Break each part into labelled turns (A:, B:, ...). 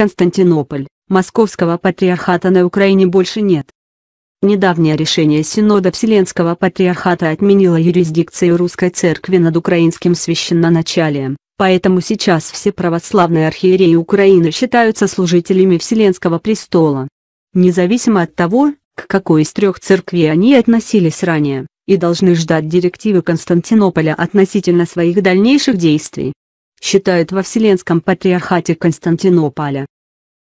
A: Константинополь, Московского патриархата на Украине больше нет. Недавнее решение Синода Вселенского Патриархата отменило юрисдикцию Русской Церкви над украинским священноначалием, поэтому сейчас все православные архиереи Украины считаются служителями Вселенского престола. Независимо от того, к какой из трех церквей они относились ранее, и должны ждать директивы Константинополя относительно своих дальнейших действий считают во Вселенском Патриархате Константинополя.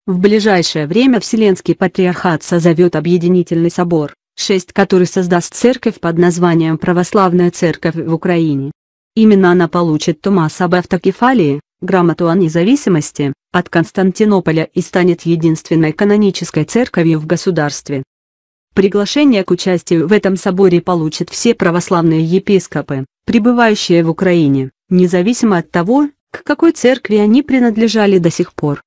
A: В ближайшее время Вселенский Патриархат созовет объединительный собор, шесть который создаст церковь под названием Православная Церковь в Украине. Именно она получит Томас об автокефалии, грамоту о независимости, от Константинополя и станет единственной канонической церковью в государстве. Приглашение к участию в этом соборе получат все православные епископы, пребывающие в Украине, независимо от того, к какой церкви они принадлежали до сих пор.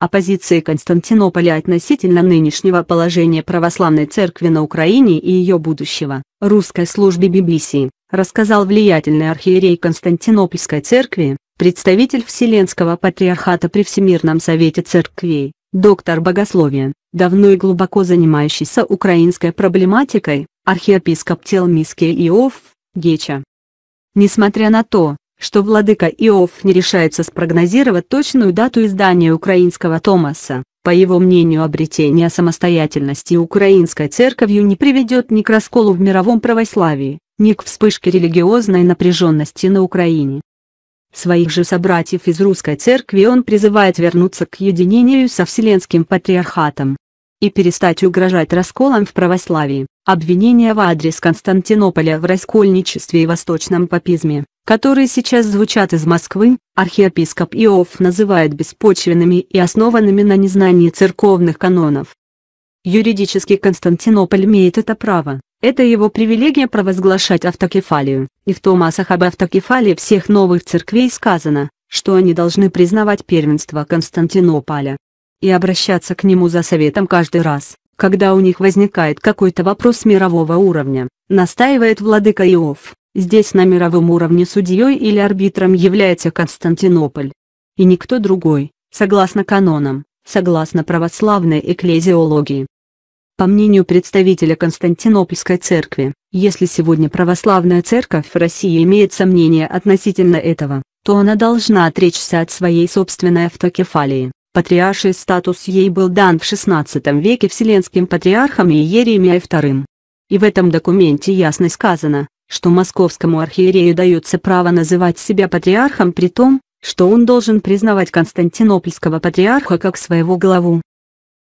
A: О позиции Константинополя относительно нынешнего положения православной церкви на Украине и ее будущего, русской службе BBC, рассказал влиятельный архиерей Константинопольской церкви, представитель Вселенского патриархата при Всемирном совете церквей, доктор богословия, давно и глубоко занимающийся украинской проблематикой, архиепископ Телмиский Иов, Геча. Несмотря на то, что владыка Иов не решается спрогнозировать точную дату издания украинского Томаса. По его мнению, обретение самостоятельности украинской церковью не приведет ни к расколу в мировом православии, ни к вспышке религиозной напряженности на Украине. Своих же собратьев из русской церкви он призывает вернуться к единению со Вселенским Патриархатом и перестать угрожать расколом в православии. Обвинения в адрес Константинополя в раскольничестве и восточном папизме которые сейчас звучат из Москвы, архиепископ Иов называет беспочвенными и основанными на незнании церковных канонов. Юридически Константинополь имеет это право, это его привилегия провозглашать автокефалию, и в Томасах об автокефалии всех новых церквей сказано, что они должны признавать первенство Константинополя и обращаться к нему за советом каждый раз, когда у них возникает какой-то вопрос мирового уровня, настаивает владыка Иов. Здесь на мировом уровне судьей или арбитром является Константинополь. И никто другой, согласно канонам, согласно православной экклезиологии. По мнению представителя Константинопольской церкви, если сегодня православная церковь в России имеет сомнения относительно этого, то она должна отречься от своей собственной автокефалии. Патриарший статус ей был дан в XVI веке Вселенским Патриархом Иеремией II. И в этом документе ясно сказано, что московскому архиерею дается право называть себя патриархом при том, что он должен признавать константинопольского патриарха как своего главу.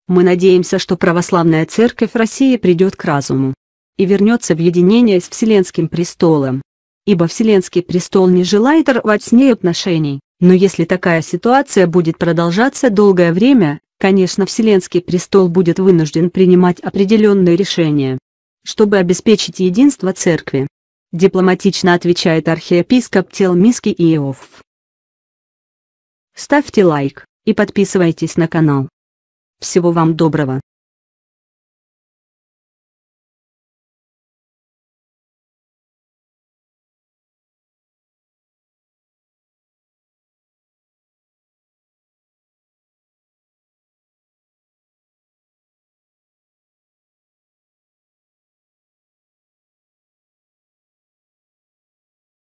A: Мы надеемся, что православная церковь России придет к разуму и вернется в единение с Вселенским престолом. Ибо Вселенский престол не желает рвать с ней отношений, но если такая ситуация будет продолжаться долгое время, конечно Вселенский престол будет вынужден принимать определенные решения, чтобы обеспечить единство церкви дипломатично отвечает архиепископ Телмиски Иов. Ставьте лайк и подписывайтесь на канал. Всего вам доброго.